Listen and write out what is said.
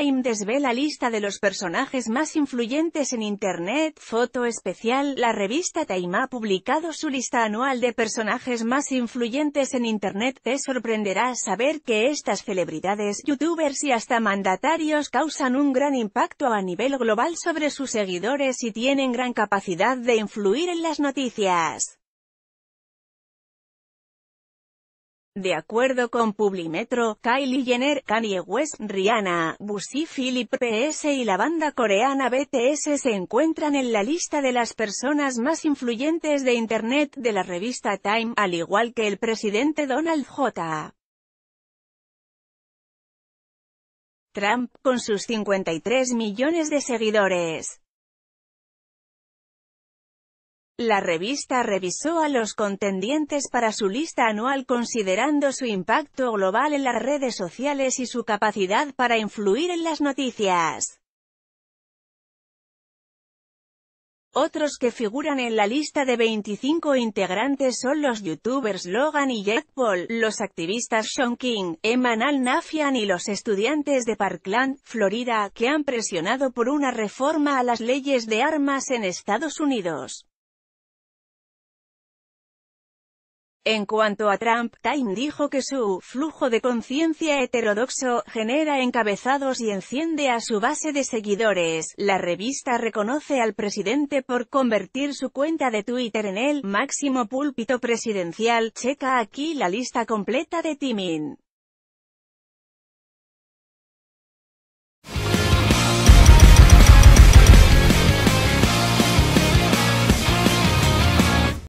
Time la lista de los personajes más influyentes en Internet. Foto especial, la revista Time ha publicado su lista anual de personajes más influyentes en Internet. Te sorprenderá saber que estas celebridades, youtubers y hasta mandatarios causan un gran impacto a nivel global sobre sus seguidores y tienen gran capacidad de influir en las noticias. De acuerdo con Publimetro, Kylie Jenner, Kanye West, Rihanna, Busy Philip PS y la banda coreana BTS se encuentran en la lista de las personas más influyentes de Internet de la revista Time, al igual que el presidente Donald J. Trump, con sus 53 millones de seguidores. La revista revisó a los contendientes para su lista anual considerando su impacto global en las redes sociales y su capacidad para influir en las noticias. Otros que figuran en la lista de 25 integrantes son los youtubers Logan y Jack Paul, los activistas Sean King, Eman Al-Nafian y los estudiantes de Parkland, Florida, que han presionado por una reforma a las leyes de armas en Estados Unidos. En cuanto a Trump, Time dijo que su «flujo de conciencia heterodoxo» genera encabezados y enciende a su base de seguidores. La revista reconoce al presidente por convertir su cuenta de Twitter en el «máximo púlpito presidencial». Checa aquí la lista completa de Timin.